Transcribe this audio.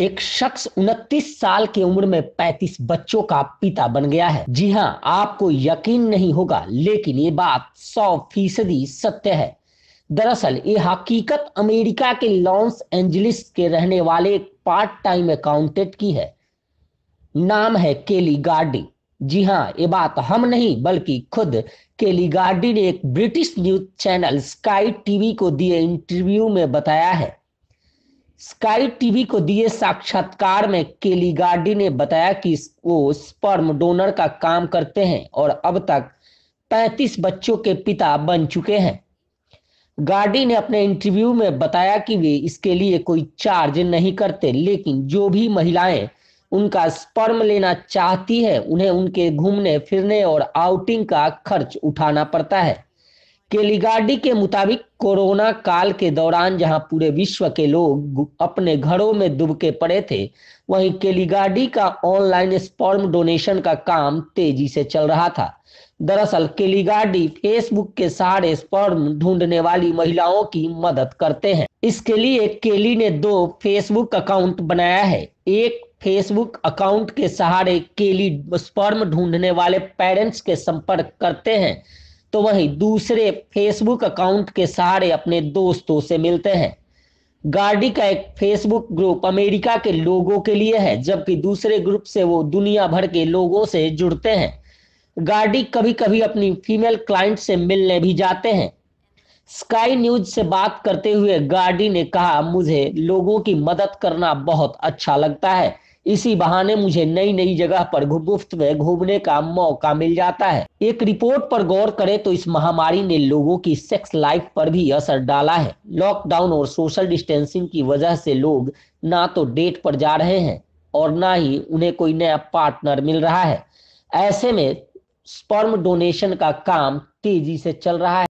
एक शख्स 29 साल की उम्र में 35 बच्चों का पिता बन गया है जी हाँ आपको यकीन नहीं होगा लेकिन ये बात सौ फीसदी सत्य है दरअसल ये हकीकत अमेरिका के लॉन्स एंजलिस के रहने वाले एक पार्ट टाइम अकाउंटेंट की है नाम है केली गार्डी जी हाँ ये बात हम नहीं बल्कि खुद केली गार्डी ने एक British news channel Sky TV को दिए इंटरव्यू में बताया है स्काई टीवी को दिए साक्षात्कार में केली गार्डी ने बताया कि वो स्पर्म डोनर का काम करते हैं और अब तक 35 बच्चों के पिता बन चुके हैं गार्डी ने अपने इंटरव्यू में बताया कि वे इसके लिए कोई चार्ज नहीं करते लेकिन जो भी महिलाएं उनका स्पर्म लेना चाहती है उन्हें उनके घूमने फिरने और आउटिंग का खर्च उठाना पड़ता है केलीगार्डी के मुताबिक कोरोना काल के दौरान जहां पूरे विश्व के लोग अपने घरों में दुबके पड़े थे वहीं केलीगार्डी का ऑनलाइन स्पर्म डोनेशन का काम तेजी से चल रहा था दरअसल केलीगार्डी फेसबुक के सहारे स्पर्म ढूंढने वाली महिलाओं की मदद करते हैं इसके लिए केली ने दो फेसबुक अकाउंट बनाया है एक फेसबुक अकाउंट के सहारे केली स्पर्म ढूंढने वाले पेरेंट्स के संपर्क करते हैं तो वही दूसरे फेसबुक अकाउंट के सहारे अपने दोस्तों से मिलते हैं गार्डी का एक फेसबुक ग्रुप अमेरिका के लोगों के लिए है जबकि दूसरे ग्रुप से वो दुनिया भर के लोगों से जुड़ते हैं गार्डी कभी कभी अपनी फीमेल क्लाइंट से मिलने भी जाते हैं स्काई न्यूज से बात करते हुए गार्डी ने कहा मुझे लोगों की मदद करना बहुत अच्छा लगता है इसी बहाने मुझे नई नई जगह पर मुफ्त में घूमने का मौका मिल जाता है एक रिपोर्ट पर गौर करें तो इस महामारी ने लोगों की सेक्स लाइफ पर भी असर डाला है लॉकडाउन और सोशल डिस्टेंसिंग की वजह से लोग ना तो डेट पर जा रहे हैं और ना ही उन्हें कोई नया पार्टनर मिल रहा है ऐसे में स्पर्म डोनेशन का काम तेजी से चल रहा है